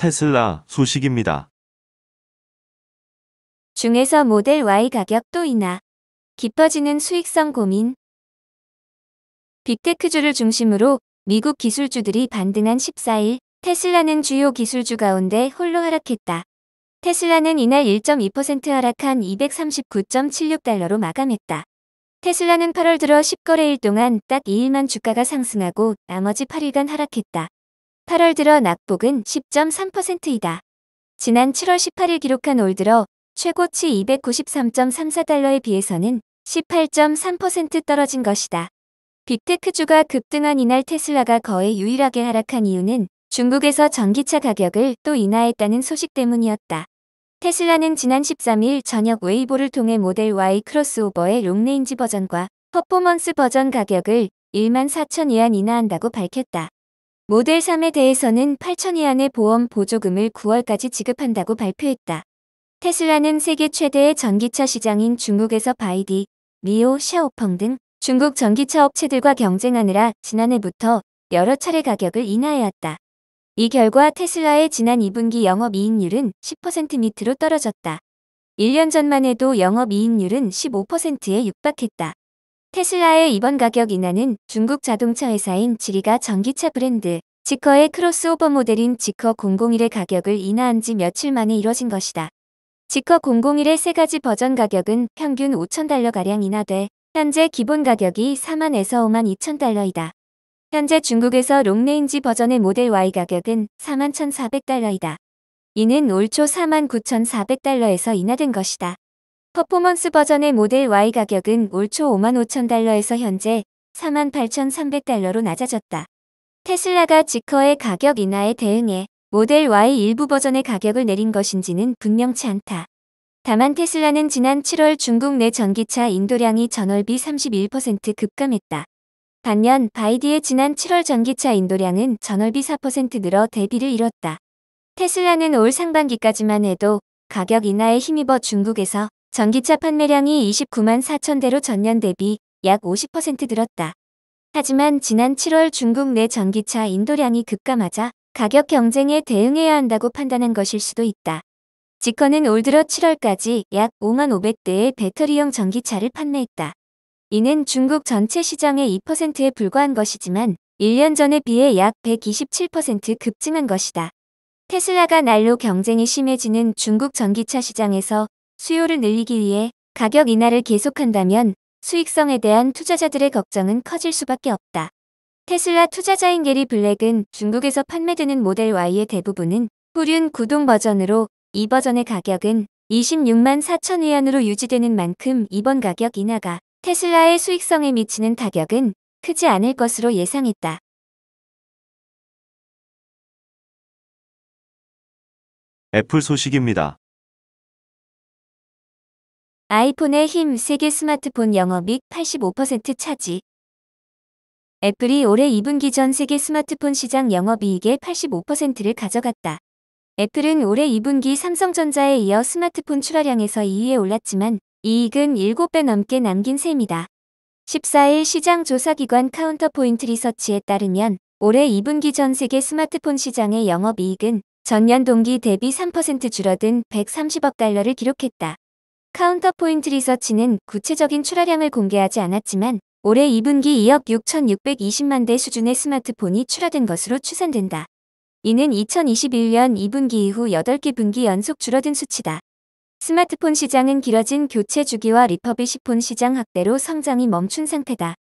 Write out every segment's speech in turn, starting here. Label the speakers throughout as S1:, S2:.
S1: 테슬라 소식입니다. 중에서 모델 Y 가격 또 인하. 깊어지는 수익성 고민. 빅테크주를 중심으로 미국 기술주들이 반등한 14일, 테슬라는 주요 기술주 가운데 홀로 하락했다. 테슬라는 이날 1.2% 하락한 239.76달러로 마감했다. 테슬라는 8월 들어 10거래일 동안 딱 2일만 주가가 상승하고 나머지 8일간 하락했다. 8월 들어 낙폭은 10.3%이다. 지난 7월 18일 기록한 올 들어 최고치 293.34달러에 비해서는 18.3% 떨어진 것이다. 빅테크주가 급등한 이날 테슬라가 거의 유일하게 하락한 이유는 중국에서 전기차 가격을 또 인하했다는 소식 때문이었다. 테슬라는 지난 13일 저녁 웨이보를 통해 모델 Y 크로스오버의 롱레인지 버전과 퍼포먼스 버전 가격을 1만 4천 위안 인하한다고 밝혔다. 모델 3에 대해서는 8천위 안의 보험 보조금을 9월까지 지급한다고 발표했다. 테슬라는 세계 최대의 전기차 시장인 중국에서 바이디, 리오, 샤오펑 등 중국 전기차 업체들과 경쟁하느라 지난해부터 여러 차례 가격을 인하해왔다. 이 결과 테슬라의 지난 2분기 영업이익률은 10% 밑으로 떨어졌다. 1년 전만 해도 영업이익률은 15%에 육박했다. 테슬라의 이번 가격 인하는 중국 자동차 회사인 지리가 전기차 브랜드 지커의 크로스오버 모델인 지커 001의 가격을 인하한 지 며칠 만에 이뤄진 것이다. 지커 001의 세 가지 버전 가격은 평균 5,000달러가량 인하돼 현재 기본 가격이 4만에서 5만 2,000달러이다. 현재 중국에서 롱레인지 버전의 모델 Y 가격은 4만 1,400달러이다. 이는 올초 4만 9,400달러에서 인하된 것이다. 퍼포먼스 버전의 모델 Y 가격은 올초 55,000달러에서 현재 48,300달러로 낮아졌다. 테슬라가 지커의 가격 인하에 대응해 모델 Y 일부 버전의 가격을 내린 것인지는 분명치 않다. 다만 테슬라는 지난 7월 중국 내 전기차 인도량이 전월비 31% 급감했다. 반면 바이디의 지난 7월 전기차 인도량은 전월비 4% 늘어 대비를 이뤘다. 테슬라는 올 상반기까지만 해도 가격 인하에 힘입어 중국에서 전기차 판매량이 29만 4천 대로 전년 대비 약 50% 늘었다. 하지만 지난 7월 중국 내 전기차 인도량이 급감하자 가격 경쟁에 대응해야 한다고 판단한 것일 수도 있다. 지커는 올 들어 7월까지 약 5만 500대의 배터리용 전기차를 판매했다. 이는 중국 전체 시장의 2%에 불과한 것이지만 1년 전에 비해 약 127% 급증한 것이다. 테슬라가 날로 경쟁이 심해지는 중국 전기차 시장에서 수요를 늘리기 위해 가격 인하를 계속한다면 수익성에 대한 투자자들의 걱정은 커질 수밖에 없다. 테슬라 투자자인 게리 블랙은 중국에서 판매되는 모델 Y의 대부분은 후륜 구동 버전으로 이 버전의 가격은 26만 4천 위안으로 유지되는 만큼 이번 가격 인하가 테슬라의 수익성에 미치는 타격은 크지 않을 것으로 예상했다. 애플 소식입니다. 아이폰의 힘 세계 스마트폰 영업익 85% 차지. 애플이 올해 2분기 전 세계 스마트폰 시장 영업이익의 85%를 가져갔다. 애플은 올해 2분기 삼성전자에 이어 스마트폰 출하량에서 2위에 올랐지만 이익은 7배 넘게 남긴 셈이다. 14일 시장 조사기관 카운터포인트 리서치에 따르면 올해 2분기 전 세계 스마트폰 시장의 영업이익은 전년 동기 대비 3% 줄어든 130억 달러를 기록했다. 카운터포인트 리서치는 구체적인 출하량을 공개하지 않았지만 올해 2분기 2억 6,620만 대 수준의 스마트폰이 출하된 것으로 추산된다. 이는 2021년 2분기 이후 8개 분기 연속 줄어든 수치다. 스마트폰 시장은 길어진 교체 주기와 리퍼비시폰 시장 확대로 성장이 멈춘 상태다.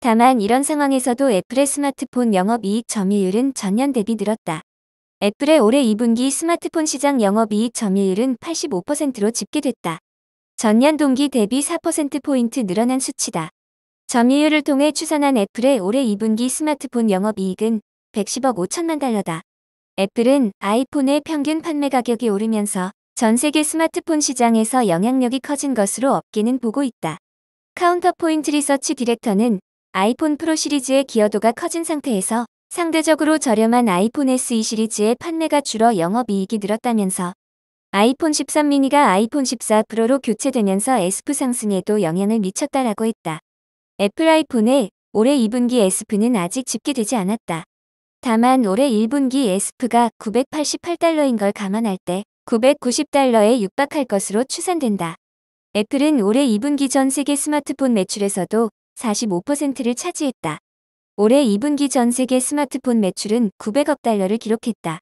S1: 다만 이런 상황에서도 애플의 스마트폰 영업이익 점유율은 전년 대비 늘었다. 애플의 올해 2분기 스마트폰 시장 영업이익 점유율은 85%로 집계됐다. 전년 동기 대비 4%포인트 늘어난 수치다. 점유율을 통해 추산한 애플의 올해 2분기 스마트폰 영업이익은 110억 5천만 달러다. 애플은 아이폰의 평균 판매 가격이 오르면서 전 세계 스마트폰 시장에서 영향력이 커진 것으로 업계는 보고 있다. 카운터포인트 리서치 디렉터는 아이폰 프로 시리즈의 기여도가 커진 상태에서 상대적으로 저렴한 아이폰 SE 시리즈의 판매가 줄어 영업이익이 늘었다면서 아이폰 13 미니가 아이폰 14 프로로 교체되면서 에스프 상승에도 영향을 미쳤다라고 했다. 애플 아이폰의 올해 2분기 에스프는 아직 집계되지 않았다. 다만 올해 1분기 에스프가 988달러인 걸 감안할 때 990달러에 육박할 것으로 추산된다. 애플은 올해 2분기 전 세계 스마트폰 매출에서도 45%를 차지했다. 올해 2분기 전 세계 스마트폰 매출은 900억 달러를 기록했다.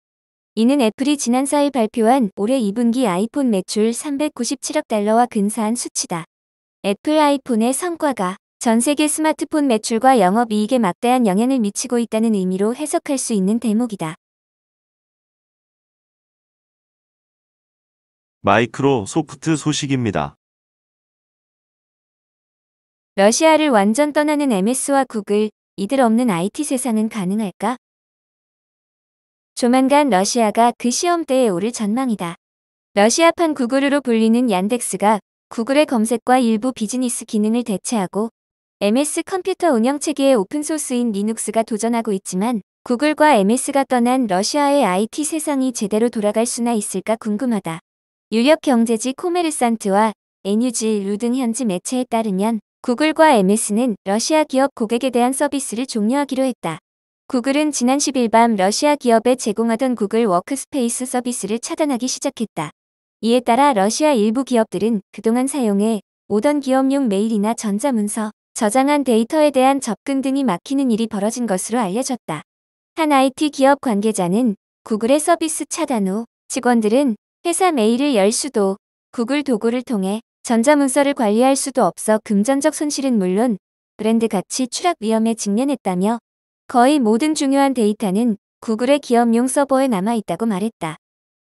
S1: 이는 애플이 지난 4일 발표한 올해 2분기 아이폰 매출 397억 달러와 근사한 수치다. 애플 아이폰의 성과가 전 세계 스마트폰 매출과 영업이익에 막대한 영향을 미치고 있다는 의미로 해석할 수 있는 대목이다. 마이크로소프트 소식입니다. 러시아를 완전 떠나는 MS와 구글, 이들 없는 IT 세상은 가능할까? 조만간 러시아가 그 시험대에 오를 전망이다. 러시아판 구글으로 불리는 얀덱스가 구글의 검색과 일부 비즈니스 기능을 대체하고 MS 컴퓨터 운영체계의 오픈소스인 리눅스가 도전하고 있지만 구글과 MS가 떠난 러시아의 IT 세상이 제대로 돌아갈 수나 있을까 궁금하다. 유력 경제지 코메르산트와 NUG 루 등 현지 매체에 따르면 구글과 MS는 러시아 기업 고객에 대한 서비스를 종료하기로 했다. 구글은 지난 10일 밤 러시아 기업에 제공하던 구글 워크스페이스 서비스를 차단하기 시작했다. 이에 따라 러시아 일부 기업들은 그동안 사용해 오던 기업용 메일이나 전자문서, 저장한 데이터에 대한 접근 등이 막히는 일이 벌어진 것으로 알려졌다. 한 IT 기업 관계자는 구글의 서비스 차단 후 직원들은 회사 메일을 열 수도, 구글 도구를 통해 전자문서를 관리할 수도 없어 금전적 손실은 물론 브랜드 가치 추락 위험에 직면했다며 거의 모든 중요한 데이터는 구글의 기업용 서버에 남아있다고 말했다.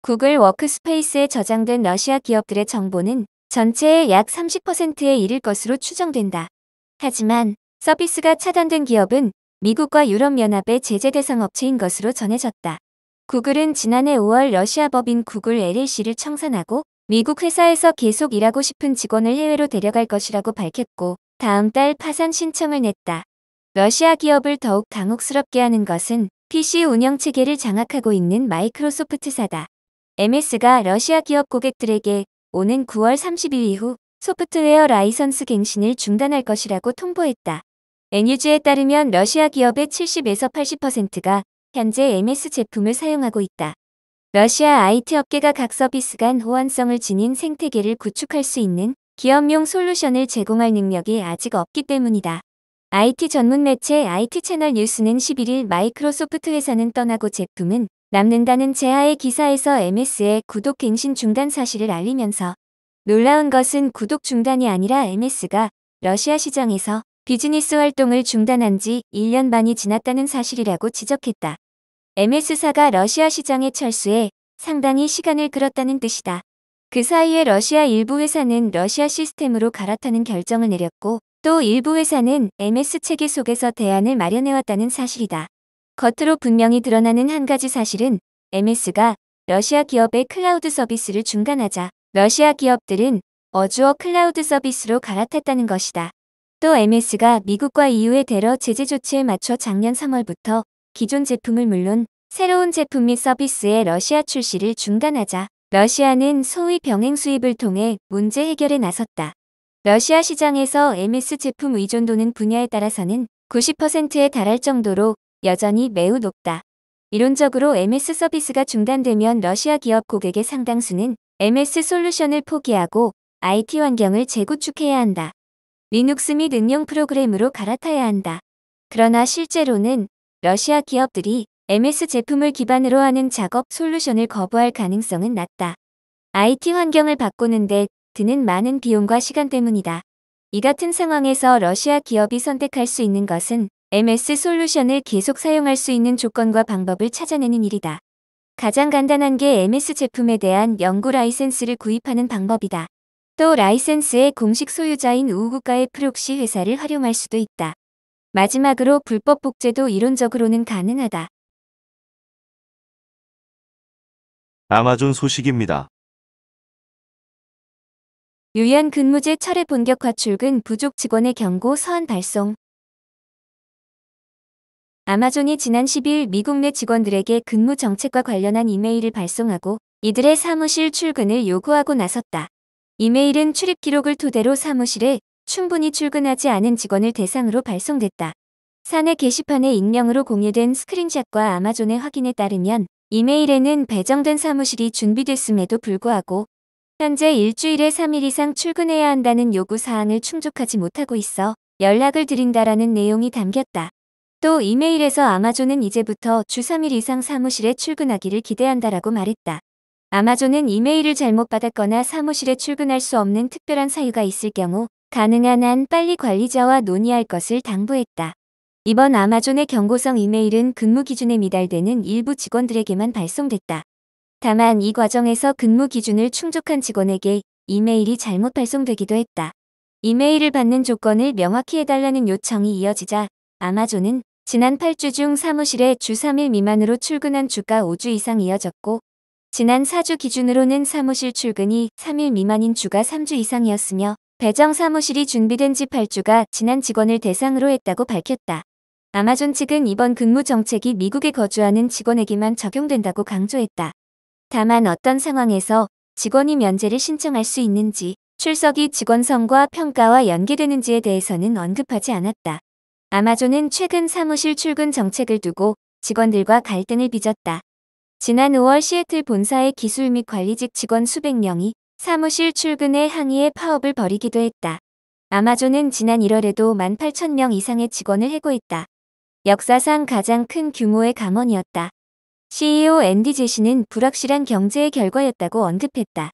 S1: 구글 워크스페이스에 저장된 러시아 기업들의 정보는 전체의 약 30%에 이를 것으로 추정된다. 하지만 서비스가 차단된 기업은 미국과 유럽연합의 제재 대상 업체인 것으로 전해졌다. 구글은 지난해 5월 러시아 법인 구글 LLC를 청산하고 미국 회사에서 계속 일하고 싶은 직원을 해외로 데려갈 것이라고 밝혔고 다음 달 파산 신청을 냈다. 러시아 기업을 더욱 당혹스럽게 하는 것은 PC 운영 체계를 장악하고 있는 마이크로소프트사다. MS가 러시아 기업 고객들에게 오는 9월 30일 이후 소프트웨어 라이선스 갱신을 중단할 것이라고 통보했다. NUG에 따르면 러시아 기업의 70에서 80%가 현재 MS 제품을 사용하고 있다. 러시아 IT 업계가 각 서비스 간 호환성을 지닌 생태계를 구축할 수 있는 기업용 솔루션을 제공할 능력이 아직 없기 때문이다. IT 전문 매체 IT 채널 뉴스는 11일 마이크로소프트 회사는 떠나고 제품은 남는다는 제하의 기사에서 MS의 구독 갱신 중단 사실을 알리면서 놀라운 것은 구독 중단이 아니라 MS가 러시아 시장에서 비즈니스 활동을 중단한 지 1년 반이 지났다는 사실이라고 지적했다. MS사가 러시아 시장에 철수해 상당히 시간을 끌었다는 뜻이다. 그 사이에 러시아 일부 회사는 러시아 시스템으로 갈아타는 결정을 내렸고 또 일부 회사는 MS 체계 속에서 대안을 마련해왔다는 사실이다. 겉으로 분명히 드러나는 한 가지 사실은 MS가 러시아 기업의 클라우드 서비스를 중간하자 러시아 기업들은 어주어 클라우드 서비스로 갈아탔다는 것이다. 또 MS가 미국과 EU의 대러 제재 조치에 맞춰 작년 3월부터 기존 제품을 물론 새로운 제품 및 서비스의 러시아 출시를 중단하자 러시아는 소위 병행 수입을 통해 문제 해결에 나섰다. 러시아 시장에서 MS 제품 의존도는 분야에 따라서는 90%에 달할 정도로 여전히 매우 높다. 이론적으로 MS 서비스가 중단되면 러시아 기업 고객의 상당수는 MS 솔루션을 포기하고 IT 환경을 재구축해야 한다. 리눅스 및 응용 프로그램으로 갈아타야 한다. 그러나 실제로는 러시아 기업들이 MS 제품을 기반으로 하는 작업 솔루션을 거부할 가능성은 낮다. IT 환경을 바꾸는데 드는 많은 비용과 시간 때문이다. 이 같은 상황에서 러시아 기업이 선택할 수 있는 것은 MS 솔루션을 계속 사용할 수 있는 조건과 방법을 찾아내는 일이다. 가장 간단한 게 MS 제품에 대한 연구 라이센스를 구입하는 방법이다. 또 라이센스의 공식 소유자인 우국가의 프록시 회사를 활용할 수도 있다. 마지막으로 불법 복제도 이론적으로는 가능하다. 아마존 소식입니다. 유연 근무제 철회 본격화 출근 부족 직원의 경고 서한 발송 아마존이 지난 10일 미국 내 직원들에게 근무 정책과 관련한 이메일을 발송하고 이들의 사무실 출근을 요구하고 나섰다. 이메일은 출입 기록을 토대로 사무실에 충분히 출근하지 않은 직원을 대상으로 발송됐다. 사내 게시판에 익명으로 공유된 스크린샷과 아마존의 확인에 따르면 이메일에는 배정된 사무실이 준비됐음에도 불구하고 현재 일주일에 3일 이상 출근해야 한다는 요구사항을 충족하지 못하고 있어 연락을 드린다라는 내용이 담겼다. 또 이메일에서 아마존은 이제부터 주 3일 이상 사무실에 출근하기를 기대한다라고 말했다. 아마존은 이메일을 잘못 받았거나 사무실에 출근할 수 없는 특별한 사유가 있을 경우 가능한 한 빨리 관리자와 논의할 것을 당부했다. 이번 아마존의 경고성 이메일은 근무 기준에 미달되는 일부 직원들에게만 발송됐다. 다만 이 과정에서 근무 기준을 충족한 직원에게 이메일이 잘못 발송되기도 했다. 이메일을 받는 조건을 명확히 해달라는 요청이 이어지자 아마존은 지난 8주 중 사무실에 주 3일 미만으로 출근한 주가 5주 이상 이어졌고 지난 4주 기준으로는 사무실 출근이 3일 미만인 주가 3주 이상이었으며 배정 사무실이 준비된 지 8주가 지난 직원을 대상으로 했다고 밝혔다. 아마존 측은 이번 근무 정책이 미국에 거주하는 직원에게만 적용된다고 강조했다. 다만 어떤 상황에서 직원이 면제를 신청할 수 있는지 출석이 직원성과 평가와 연계되는지에 대해서는 언급하지 않았다. 아마존은 최근 사무실 출근 정책을 두고 직원들과 갈등을 빚었다. 지난 5월 시애틀 본사의 기술 및 관리직 직원 수백 명이 사무실 출근에 항의해 파업을 벌이기도 했다. 아마존은 지난 1월에도 18,000명 이상의 직원을 해고했다. 역사상 가장 큰 규모의 감원이었다. CEO 앤디 제시는 불확실한 경제의 결과였다고 언급했다.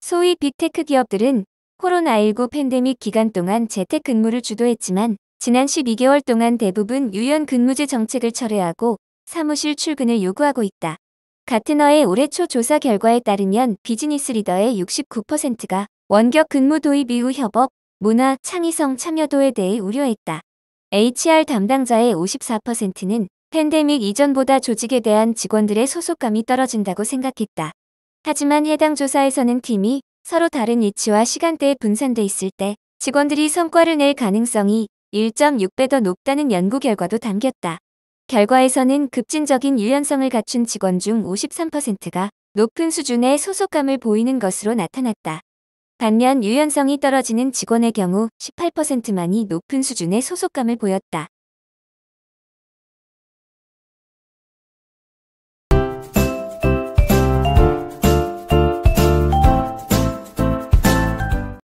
S1: 소위 빅테크 기업들은 코로나19 팬데믹 기간 동안 재택근무를 주도했지만 지난 12개월 동안 대부분 유연 근무제 정책을 철회하고 사무실 출근을 요구하고 있다. 같은 해의 올해 초 조사 결과에 따르면 비즈니스 리더의 69%가 원격 근무 도입 이후 협업, 문화, 창의성 참여도에 대해 우려했다. HR 담당자의 54%는 팬데믹 이전보다 조직에 대한 직원들의 소속감이 떨어진다고 생각했다. 하지만 해당 조사에서는 팀이 서로 다른 위치와 시간대에 분산돼 있을 때 직원들이 성과를 낼 가능성이 1.6배 더 높다는 연구 결과도 담겼다. 결과에서는 급진적인 유연성을 갖춘 직원 중 53%가 높은 수준의 소속감을 보이는 것으로 나타났다. 반면 유연성이 떨어지는 직원의 경우 18%만이 높은 수준의 소속감을 보였다.